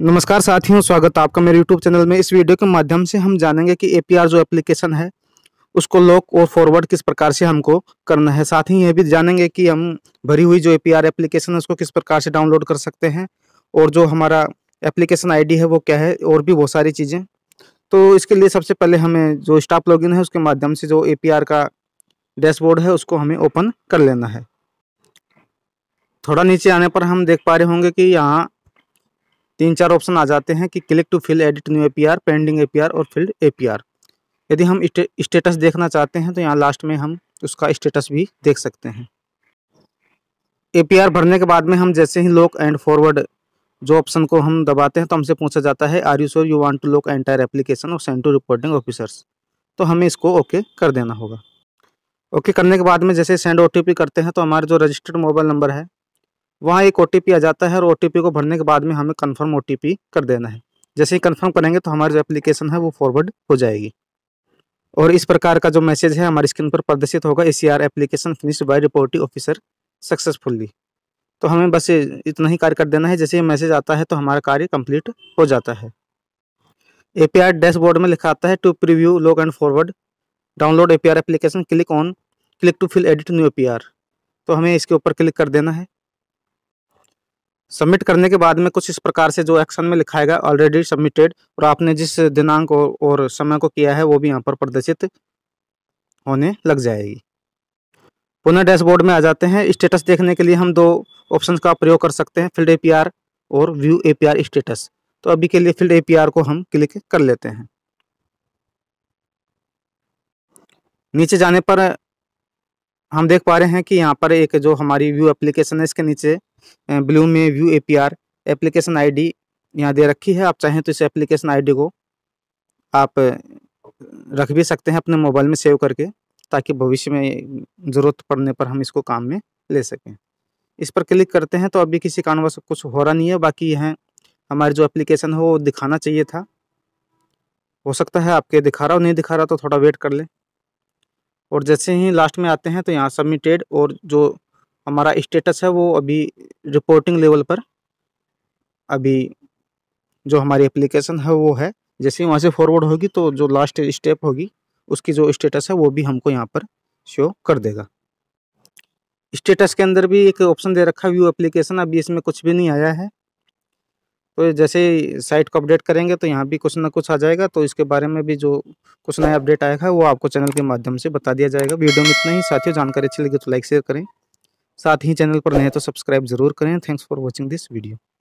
नमस्कार साथियों स्वागत आपका मेरे यूट्यूब चैनल में इस वीडियो के माध्यम से हम जानेंगे कि ए जो एप्लीकेशन है उसको लॉक और फॉरवर्ड किस प्रकार से हमको करना है साथ ही यह भी जानेंगे कि हम भरी हुई जो ए एप्लीकेशन है उसको किस प्रकार से डाउनलोड कर सकते हैं और जो हमारा एप्लीकेशन आईडी है वो क्या है और भी बहुत सारी चीज़ें तो इसके लिए सबसे पहले हमें जो स्टाफ लॉग है उसके माध्यम से जो ए का डैशबोर्ड है उसको हमें ओपन कर लेना है थोड़ा नीचे आने पर हम देख पा रहे होंगे कि यहाँ तीन चार ऑप्शन आ जाते हैं कि click to fill edit new APR pending APR और फिल्ड एपीआर यदि हम स्टेटस देखना चाहते हैं तो यहाँ लास्ट में हम उसका स्टेटस भी देख सकते हैं एपीआर भरने के बाद में हम जैसे ही लॉक एंड फॉरवर्ड जो ऑप्शन को हम दबाते हैं तो हमसे पूछा जाता है are you sure you want to lock entire application और सेंड टू रिपोर्टिंग ऑफिसर्स तो हमें इसको ओके कर देना होगा ओके करने के बाद में जैसे सेंड ओ करते हैं तो हमारे जो रजिस्टर्ड मोबाइल नंबर है वहाँ एक ओ आ जाता है और ओ को भरने के बाद में हमें कन्फर्म ओ कर देना है जैसे ही कन्फर्म करेंगे तो हमारी जो एप्लीकेशन है वो फॉरवर्ड हो जाएगी और इस प्रकार का जो मैसेज है हमारी स्क्रीन पर प्रदर्शित होगा a application finish by reporting officer successfully तो हमें बस इतना ही कार्य कर देना है जैसे ही मैसेज आता है तो हमारा कार्य कंप्लीट हो जाता है एपीआर डैशबोर्ड में लिखा आता है to preview log and forward download APR application click on click to fill edit new APR तो हमें इसके ऊपर क्लिक कर देना है सबमिट करने के बाद में कुछ इस प्रकार से जो एक्शन में लिखाएगा ऑलरेडी सबमिटेड और आपने जिस दिनांक और समय को किया है वो भी यहाँ पर प्रदर्शित होने लग जाएगी पुनः डैशबोर्ड में आ जाते हैं स्टेटस देखने के लिए हम दो ऑप्शन का प्रयोग कर सकते हैं फील्ड ए और व्यू ए स्टेटस तो अभी के लिए फील्ड ए को हम क्लिक कर लेते हैं नीचे जाने पर हम देख पा रहे हैं कि यहाँ पर एक जो हमारी व्यू एप्लीकेशन है इसके नीचे ब्लू में व्यू एपीआर एप्लीकेशन आईडी यहाँ दे रखी है आप चाहें तो इस एप्लीकेशन आईडी को आप रख भी सकते हैं अपने मोबाइल में सेव करके ताकि भविष्य में ज़रूरत पड़ने पर हम इसको काम में ले सकें इस पर क्लिक करते हैं तो अभी किसी वो कुछ हो रहा नहीं है बाकी यह हमारी जो एप्लीकेशन है वो दिखाना चाहिए था हो सकता है आपके दिखा रहा हो नहीं दिखा रहा तो थोड़ा वेट कर लें और जैसे ही लास्ट में आते हैं तो यहाँ सबमिटेड और जो हमारा स्टेटस है वो अभी रिपोर्टिंग लेवल पर अभी जो हमारी एप्लीकेशन है वो है जैसे ही वहाँ से फॉरवर्ड होगी तो जो लास्ट स्टेप होगी उसकी जो स्टेटस है वो भी हमको यहाँ पर शो कर देगा स्टेटस के अंदर भी एक ऑप्शन दे रखा है व्यू एप्लीकेशन अभी इसमें कुछ भी नहीं आया है तो जैसे ही साइट को अपडेट करेंगे तो यहाँ भी कुछ ना कुछ आ जाएगा तो इसके बारे में भी जो कुछ नया अपडेट आएगा वो आपको चैनल के माध्यम से बता दिया जाएगा वीडियो में इतना ही साथियों जानकारी अच्छी लगी तो लाइक शेयर करें साथ ही चैनल पर नए तो सब्सक्राइब जरूर करें thanks for watching this video